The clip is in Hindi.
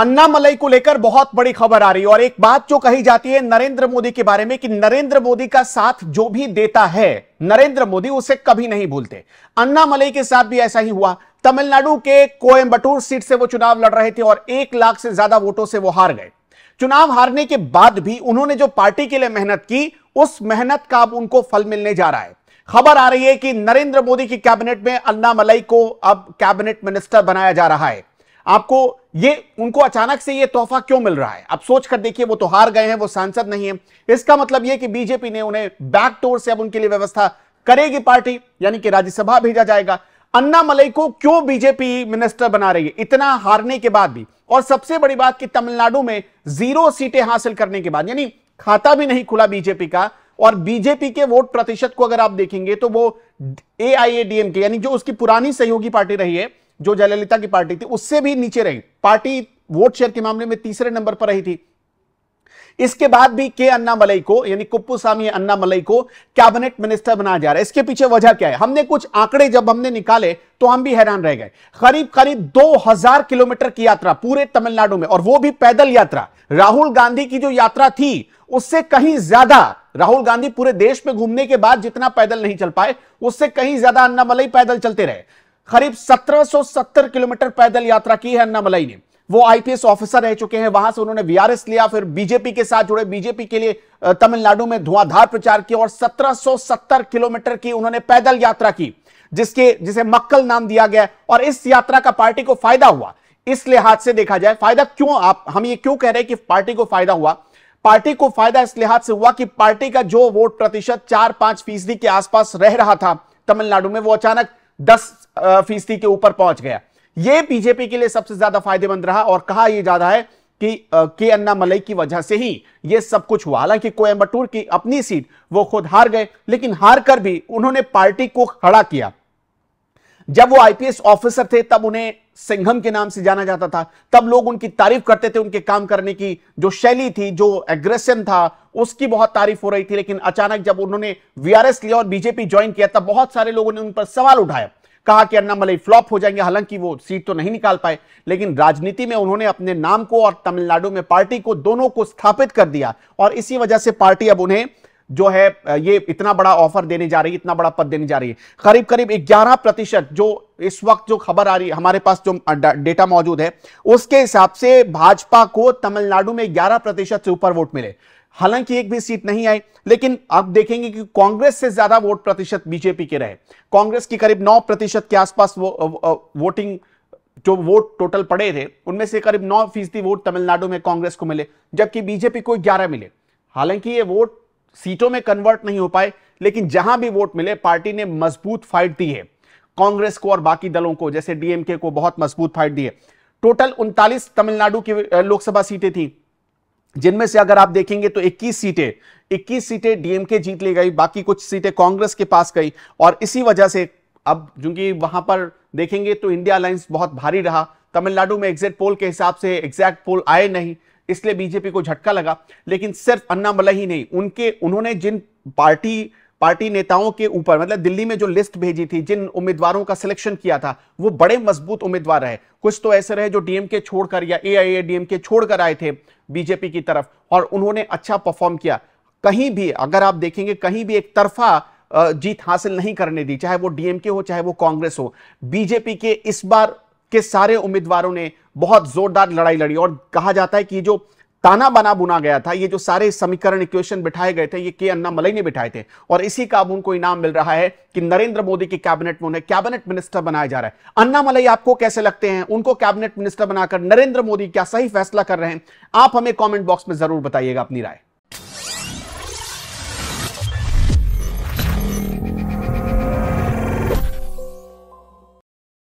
अन्ना मलई को लेकर बहुत बड़ी खबर आ रही है और एक बात जो कही जाती है नरेंद्र मोदी के बारे में कि नरेंद्र मोदी का साथ जो भी देता है नरेंद्र मोदी उसे कभी नहीं भूलते अन्ना मलई के साथ भी ऐसा ही हुआ तमिलनाडु के कोयम्बटूर सीट से वो चुनाव लड़ रहे थे और एक लाख से ज्यादा वोटों से वो हार गए चुनाव हारने के बाद भी उन्होंने जो पार्टी के लिए मेहनत की उस मेहनत का अब उनको फल मिलने जा रहा है खबर आ रही है कि नरेंद्र मोदी की कैबिनेट में अन्ना मलाई को अब कैबिनेट मिनिस्टर बनाया जा रहा है आपको ये उनको अचानक से ये तोहफा क्यों मिल रहा है आप सोच कर देखिए वो तो हार गए हैं वो सांसद नहीं है इसका मतलब ये कि बीजेपी ने उन्हें बैक टोर से अब उनके लिए व्यवस्था करेगी पार्टी यानी कि राज्यसभा भेजा जाएगा अन्ना मलई को क्यों बीजेपी मिनिस्टर बना रही है इतना हारने के बाद भी और सबसे बड़ी बात कि तमिलनाडु में जीरो सीटें हासिल करने के बाद यानी खाता भी नहीं खुला बीजेपी का और बीजेपी के वोट प्रतिशत को अगर आप देखेंगे तो वो ए आई ए डीएम के यानी जो उसकी पुरानी सहयोगी पार्टी रही है जो जयललिता की पार्टी थी उससे भी नीचे रही पार्टी वोट शेयर के मामले में तीसरे नंबर पर रही थी इसके बाद भी के अन्नामलई को यानी कुप्पुस्वामी अन्नामलई को कैबिनेट मिनिस्टर बनाया जा रहा है इसके पीछे वजह क्या है हमने कुछ आंकड़े जब हमने निकाले तो हम भी हैरान रह गए करीब करीब 2000 किलोमीटर की यात्रा पूरे तमिलनाडु में और वो भी पैदल यात्रा राहुल गांधी की जो यात्रा थी उससे कहीं ज्यादा राहुल गांधी पूरे देश में घूमने के बाद जितना पैदल नहीं चल पाए उससे कहीं ज्यादा अन्नामलई पैदल चलते रहे करीब 1770 किलोमीटर पैदल यात्रा की है अन्ना मलाई ने वो आईपीएस ऑफिसर रह चुके हैं वहां से उन्होंने वीआरएस लिया फिर बीजेपी के साथ जुड़े बीजेपी के लिए तमिलनाडु में धुआंधार प्रचार किया और 1770 किलोमीटर की उन्होंने पैदल यात्रा की जिसके जिसे मक्कल नाम दिया गया और इस यात्रा का पार्टी को फायदा हुआ इस लिहाज से देखा जाए फायदा क्यों आप हम ये क्यों कह रहे हैं कि पार्टी को फायदा हुआ पार्टी को फायदा इस लिहाज से हुआ कि पार्टी का जो वोट प्रतिशत चार पांच फीसदी के आसपास रह रहा था तमिलनाडु में वो अचानक दस फीसदी के ऊपर पहुंच गया यह बीजेपी के लिए सबसे ज्यादा फायदेमंद रहा और कहा यह ज्यादा है कि के अन्ना मलई की वजह से ही यह सब कुछ हुआ हालांकि कोयम्बटूर की अपनी सीट वो खुद हार गए लेकिन हार कर भी उन्होंने पार्टी को खड़ा किया जब वो आईपीएस ऑफिसर थे तब उन्हें सिंघम के नाम से जाना जाता था तब लोग उनकी तारीफ करते थे उनके काम करने की जो शैली थी जो एग्रेशन था उसकी बहुत तारीफ हो रही थी लेकिन अचानक जब उन्होंने वीआरएस लिया और बीजेपी ज्वाइन किया तब बहुत सारे लोगों ने उन पर सवाल उठाया कहा कि अन्नामलई फ्लॉप हो जाएंगे हालांकि वो सीट तो नहीं निकाल पाए लेकिन राजनीति में उन्होंने अपने नाम को और तमिलनाडु में पार्टी को दोनों को स्थापित कर दिया और इसी वजह से पार्टी अब उन्हें जो है ये इतना बड़ा ऑफर देने जा रही है इतना बड़ा पद देने जा रही है करीब करीब ग्यारह प्रतिशत जो इस वक्त जो खबर आ रही है हमारे पास जो डेटा मौजूद है उसके हिसाब से भाजपा को तमिलनाडु में ग्यारह प्रतिशत से ऊपर वोट मिले हालांकि एक भी सीट नहीं आई लेकिन आप देखेंगे कि कांग्रेस से ज्यादा वोट प्रतिशत बीजेपी के रहे कांग्रेस की करीब 9 प्रतिशत के आसपास वो, वो, वोटिंग जो वोट टोटल पड़े थे उनमें से करीब 9 फीसदी वोट तमिलनाडु में कांग्रेस को मिले जबकि बीजेपी को 11 मिले हालांकि ये वोट सीटों में कन्वर्ट नहीं हो पाए लेकिन जहां भी वोट मिले पार्टी ने मजबूत फाइट दी है कांग्रेस को और बाकी दलों को जैसे डीएमके को बहुत मजबूत फाइट दी है टोटल उनतालीस तमिलनाडु की लोकसभा सीटें थी जिनमें से अगर आप देखेंगे तो 21 सीटें 21 सीटें डीएमके जीत ले गई बाकी कुछ सीटें कांग्रेस के पास गई और इसी वजह से अब चूंकि वहां पर देखेंगे तो इंडिया अलायंस बहुत भारी रहा तमिलनाडु में एग्जिट पोल के हिसाब से एग्जैक्ट पोल आए नहीं इसलिए बीजेपी को झटका लगा लेकिन सिर्फ अन्नामलई ही नहीं उनके उन्होंने जिन पार्टी पार्टी नेताओं के ऊपर मतलब दिल्ली में जो लिस्ट भेजी थी जिन उम्मीदवारों का सिलेक्शन किया था वो बड़े मजबूत उम्मीदवार रहे कुछ तो ऐसे रहे जो डीएमके छोड़कर या ए छोड़कर आए थे बीजेपी की तरफ और उन्होंने अच्छा परफॉर्म किया कहीं भी अगर आप देखेंगे कहीं भी एक तरफा जीत हासिल नहीं करने दी चाहे वो डीएमके हो चाहे वो कांग्रेस हो बीजेपी के इस बार के सारे उम्मीदवारों ने बहुत जोरदार लड़ाई लड़ी और कहा जाता है कि जो ताना बना बुना गया था ये जो सारे समीकरण इक्वेशन बिठाए गए थे ये के अन्ना मलई ने बिठाए थे और इसी का अब उनको इनाम मिल रहा है कि नरेंद्र मोदी की कैबिनेट में उन्हें कैबिनेट मिनिस्टर बनाया जा रहा है अन्ना मलई आपको कैसे लगते हैं उनको कैबिनेट मिनिस्टर बनाकर नरेंद्र मोदी क्या सही फैसला कर रहे हैं आप हमें कॉमेंट बॉक्स में जरूर बताइएगा अपनी राय